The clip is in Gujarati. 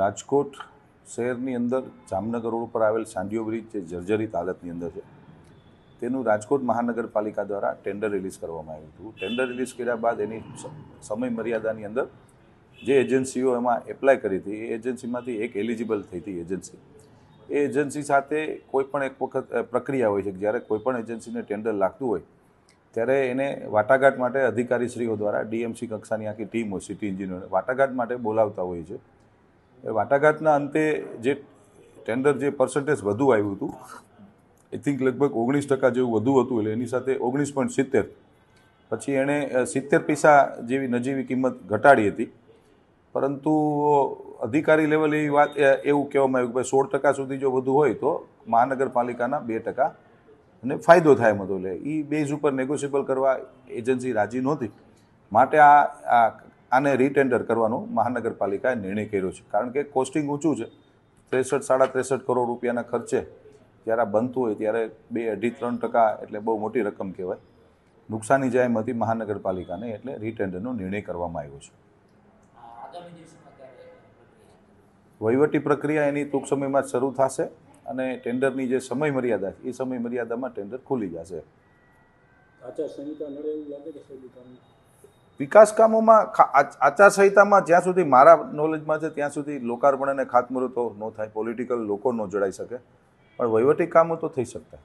રાજકોટ શહેરની અંદર જામનગર રોડ ઉપર આવેલ સાંડિયો બ્રિજ જે જર્જરિત હાલતની અંદર છે તેનું રાજકોટ મહાનગરપાલિકા દ્વારા ટેન્ડર રિલીઝ કરવામાં આવ્યું હતું ટેન્ડર રિલીઝ કર્યા બાદ એની સમય મર્યાદાની અંદર જે એજન્સીઓ એમાં એપ્લાય કરી હતી એ એજન્સીમાંથી એક એલિજિબલ થઈ હતી એજન્સી એ એજન્સી સાથે કોઈપણ એક વખત પ્રક્રિયા હોય છે જ્યારે કોઈપણ એજન્સીને ટેન્ડર લાગતું હોય ત્યારે એને વાટાઘાટ માટે અધિકારીશ્રીઓ દ્વારા ડીએમસી કક્ષાની આખી ટીમ હોય સિટી ઇન્જિનિયર વાટાઘાટ માટે બોલાવતા હોય છે વાટાઘાટના અંતે જે ટેન્ડર જે પર્સન્ટેજ વધુ આવ્યું હતું આઈ થિંક લગભગ ઓગણીસ ટકા જેવું વધુ હતું એટલે એની સાથે ઓગણીસ પોઈન્ટ સિત્તેર પછી એણે સિત્તેર પૈસા જેવી નજીવી કિંમત ઘટાડી હતી પરંતુ અધિકારી લેવલે એવી વાત એવું કહેવામાં આવ્યું કે ભાઈ સોળ ટકા સુધી જો વધુ હોય તો મહાનગરપાલિકાના બે ટકા અને ફાયદો થાય એમ હતો એટલે એ બેઝ ઉપર નેગોશિયેબલ કરવા એજન્સી રાજી નહોતી માટે આ આ આને રીટેન્ડર કરવાનો મહાનગરપાલિકાએ નિર્ણય કર્યો છે કારણ કે કોસ્ટિંગ ઊંચું છે ત્રેસઠ સાડા ત્રેસઠ કરોડ રૂપિયાના ખર્ચે જ્યારે બનતું હોય ત્યારે બે અઢી ત્રણ ટકા એટલે બહુ મોટી રકમ કહેવાય નુકસાની જાહેમ હતી મહાનગરપાલિકાને એટલે રીટેન્ડરનો નિર્ણય કરવામાં આવ્યો છે વહીવટી પ્રક્રિયા એની ટૂંક સમયમાં શરૂ થશે અને ટેન્ડરની જે સમય મર્યાદા છે એ સમય મર્યાદામાં ટેન્ડર ખુલી જશે આચાર સંહિતા નડે એવું લાગે છે વિકાસકામોમાં કામોમાં આચારસંહિતામાં જ્યાં સુધી મારા નોલેજમાં છે ત્યાં સુધી લોકાર્પણ અને ખાતમુહૂર્તો ન થાય પોલિટિકલ લોકો ન જોડાઈ શકે પણ વહીવટી કામો તો થઈ શકતા